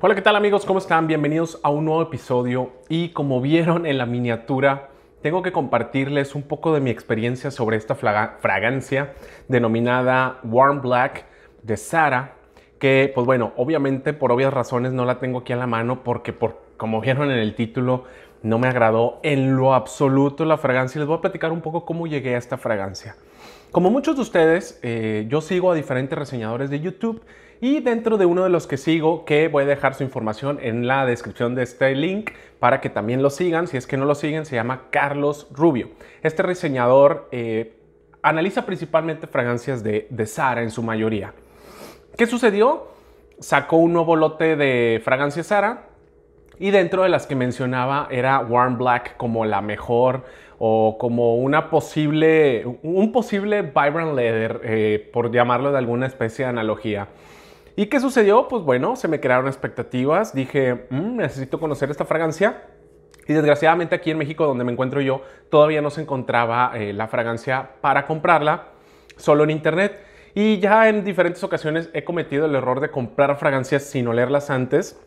Hola, ¿qué tal amigos? ¿Cómo están? Bienvenidos a un nuevo episodio y como vieron en la miniatura, tengo que compartirles un poco de mi experiencia sobre esta fragancia denominada Warm Black de Sara, que pues bueno, obviamente por obvias razones no la tengo aquí a la mano porque por, como vieron en el título, no me agradó en lo absoluto la fragancia. Les voy a platicar un poco cómo llegué a esta fragancia. Como muchos de ustedes, eh, yo sigo a diferentes reseñadores de YouTube y dentro de uno de los que sigo, que voy a dejar su información en la descripción de este link para que también lo sigan, si es que no lo siguen, se llama Carlos Rubio. Este reseñador eh, analiza principalmente fragancias de, de Sara en su mayoría. ¿Qué sucedió? Sacó un nuevo lote de fragancias Sara y dentro de las que mencionaba era Warm Black como la mejor o como una posible, un posible vibrant leather, eh, por llamarlo de alguna especie de analogía. ¿Y qué sucedió? Pues bueno, se me crearon expectativas, dije, mm, necesito conocer esta fragancia. Y desgraciadamente aquí en México, donde me encuentro yo, todavía no se encontraba eh, la fragancia para comprarla, solo en internet. Y ya en diferentes ocasiones he cometido el error de comprar fragancias sin olerlas antes.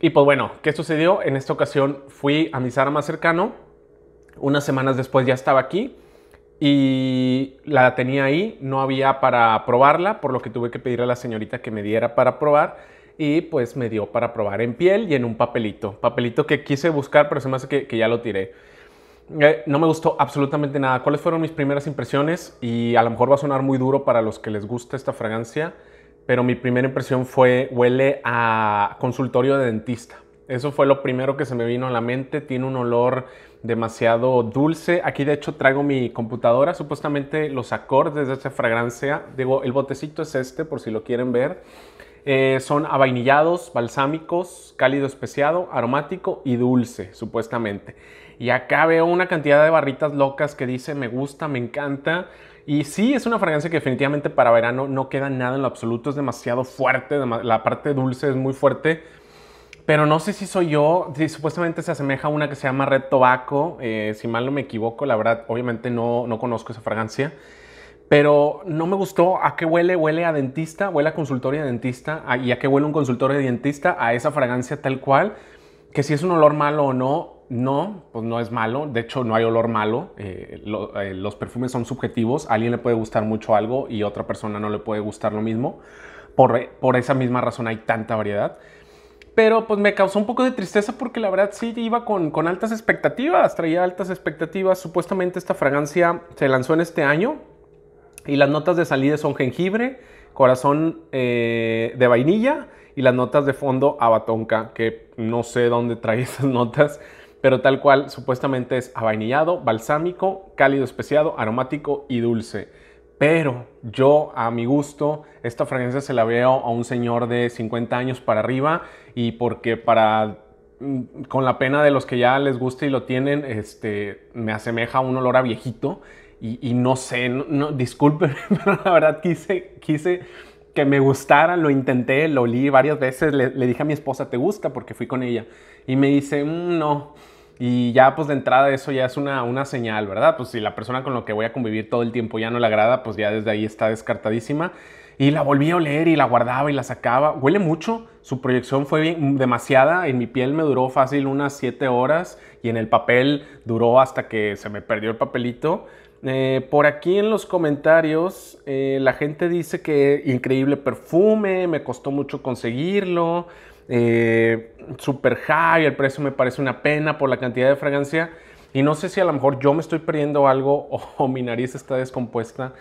Y pues bueno, ¿qué sucedió? En esta ocasión fui a mi Sara más cercano, unas semanas después ya estaba aquí y la tenía ahí, no había para probarla, por lo que tuve que pedir a la señorita que me diera para probar y pues me dio para probar en piel y en un papelito, papelito que quise buscar pero se me hace que, ya lo tiré. Eh, no me gustó absolutamente nada. ¿Cuáles fueron mis primeras impresiones? Y a lo mejor va a sonar muy duro para los que les gusta esta fragancia, pero mi primera impresión fue huele a consultorio de dentista. Eso fue lo primero que se me vino a la mente. Tiene un olor demasiado dulce. Aquí de hecho traigo mi computadora, supuestamente los acordes de esta fragancia. Digo, el botecito es este por si lo quieren ver. Eh, son avainillados, balsámicos, cálido especiado, aromático y dulce, supuestamente. Y acá veo una cantidad de barritas locas que dice me gusta, me encanta. Y sí, es una fragancia que definitivamente para verano no queda nada en lo absoluto. Es demasiado fuerte, la parte dulce es muy fuerte pero no sé si soy yo, supuestamente se asemeja a una que se llama Red Tobacco, eh, si mal no me equivoco, la verdad, obviamente no, no conozco esa fragancia, pero no me gustó a qué huele, huele a dentista, huele a consultorio de dentista, y a qué huele un consultorio de dentista, a esa fragancia tal cual, que si es un olor malo o no, no, pues no es malo, de hecho no hay olor malo, eh, eh, los perfumes son subjetivos, a alguien le puede gustar mucho algo y a otra persona no le puede gustar lo mismo, por, por esa misma razón hay tanta variedad. Pero pues me causó un poco de tristeza porque la verdad sí iba con, altas expectativas, traía altas expectativas. Supuestamente esta fragancia se lanzó en este año y las notas de salida son jengibre, corazón eh, de vainilla y las notas de fondo abatonca, que no sé dónde trae esas notas, pero tal cual supuestamente es avainillado, balsámico, cálido especiado, aromático y dulce. Pero yo, a mi gusto, esta fragancia se la veo a un señor de 50 años para arriba y porque para mm, con la pena de los que ya les gusta y lo tienen, este, me asemeja a un olor a viejito y, no sé, no, pero la verdad quise, quise que me gustara, lo intenté, lo olí varias veces, le, dije a mi esposa, ¿te gusta? Porque fui con ella y me dice, mm, no, no. Y ya pues de entrada eso ya es una, señal, ¿verdad? Pues si la persona con la que voy a convivir todo el tiempo ya no le agrada, pues ya desde ahí está descartadísima. Y la volví a oler y la guardaba y la sacaba. Huele mucho, su proyección fue demasiada, en mi piel me duró fácil unas 7 horas y en el papel duró hasta que se me perdió el papelito. Eh, por aquí en los comentarios eh, la gente dice que increíble perfume, me costó mucho conseguirlo eh, super high, el precio me parece una pena por la cantidad de fragancia y no sé si a lo mejor yo me estoy perdiendo algo o, mi nariz está descompuesta,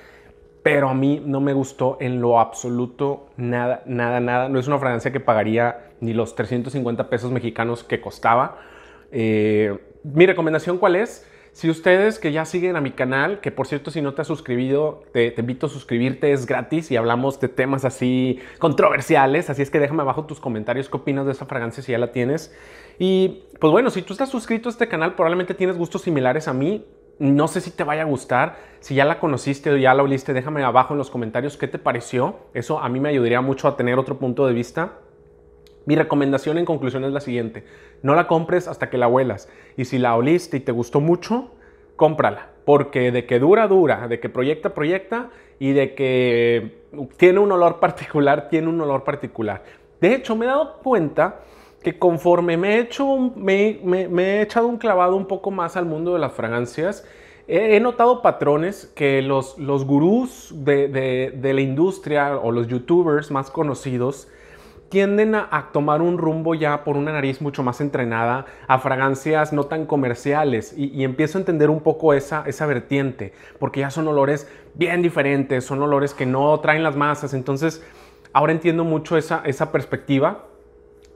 pero a mí no me gustó en lo absoluto nada, nada, nada. No es una fragancia que pagaría ni los 350 pesos mexicanos que costaba. Eh, mi recomendación cuál es? Si ustedes que ya siguen a mi canal, que por cierto si no te has suscrito te, invito a suscribirte, es gratis y hablamos de temas así controversiales, así es que déjame abajo tus comentarios qué opinas de esa fragancia si ya la tienes. Y pues bueno, si tú estás suscrito a este canal, probablemente tienes gustos similares a mí. No sé si te vaya a gustar, si ya la conociste o ya la oliste, déjame abajo en los comentarios qué te pareció. Eso a mí me ayudaría mucho a tener otro punto de vista. Mi recomendación en conclusión es la siguiente. No la compres hasta que la huelas. Y si la oliste y te gustó mucho, cómprala. Porque de que dura, dura, de que proyecta, proyecta y de que tiene un olor particular, tiene un olor particular. De hecho, me he dado cuenta que conforme me he, hecho, me, he echado un clavado un poco más al mundo de las fragancias, he, notado patrones que los, los gurús de, de la industria o los youtubers más conocidos tienden a, tomar un rumbo ya por una nariz mucho más entrenada, a fragancias no tan comerciales y, empiezo a entender un poco esa, esa vertiente, porque ya son olores bien diferentes, son olores que no traen las masas, entonces ahora entiendo mucho esa, esa perspectiva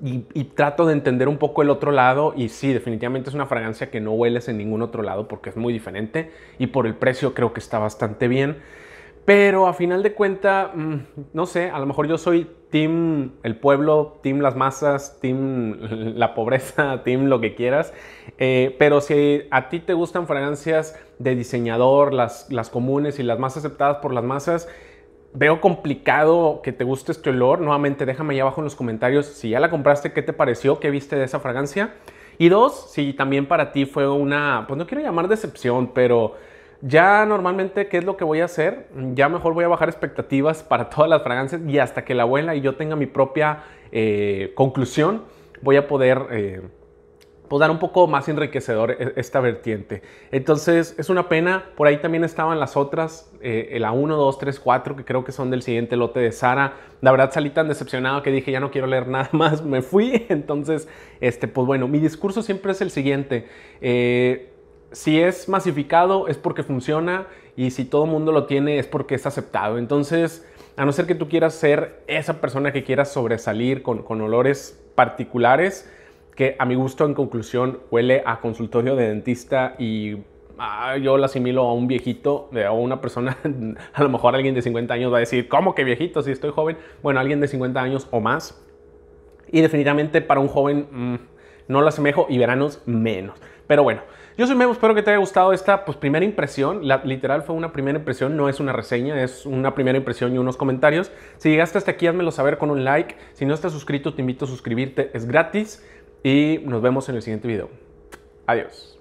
y, y, trato de entender un poco el otro lado y sí, definitivamente es una fragancia que no hueles en ningún otro lado porque es muy diferente y por el precio creo que está bastante bien. Pero a final de cuenta, mm, no sé, a lo mejor yo soy team el pueblo, team las masas, team la pobreza, team lo que quieras. Eh, pero si a ti te gustan fragancias de diseñador, las, las comunes y las más aceptadas por las masas, veo complicado que te guste este olor. Nuevamente, déjame ahí abajo en los comentarios si ya la compraste, qué te pareció, qué viste de esa fragancia. Y dos, si también para ti fue una, pues no quiero llamar decepción, pero ya normalmente, ¿qué es lo que voy a hacer? Ya mejor voy a bajar expectativas para todas las fragancias y hasta que la abuela y yo tenga mi propia eh, conclusión, voy a poder eh, pues, dar un poco más enriquecedor e-, esta vertiente. Entonces, es una pena. Por ahí también estaban las otras, eh, la 1, 2, 3, 4, que creo que son del siguiente lote de Sara. La verdad salí tan decepcionado que dije, ya no quiero leer nada más, me fui. Entonces, este, pues bueno, mi discurso siempre es el siguiente si es masificado es porque funciona y si todo el mundo lo tiene es porque es aceptado. Entonces, a no ser que tú quieras ser esa persona que quiera sobresalir con, olores particulares, que a mi gusto en conclusión huele a consultorio de dentista y ah, yo lo asimilo a un viejito o una persona, a lo mejor alguien de 50 años va a decir, ¿cómo que viejito si estoy joven? Bueno, alguien de 50 años o más. Y definitivamente para un joven mm, no lo asemejo y veranos menos. Pero bueno. Yo soy Memo, espero que te haya gustado esta pues, primera impresión. La, literal fue una primera impresión, no es una reseña, es una primera impresión y unos comentarios. Si llegaste hasta aquí, házmelo saber con un like. Si no estás suscrito, te invito a suscribirte, es gratis. Y nos vemos en el siguiente video. Adiós.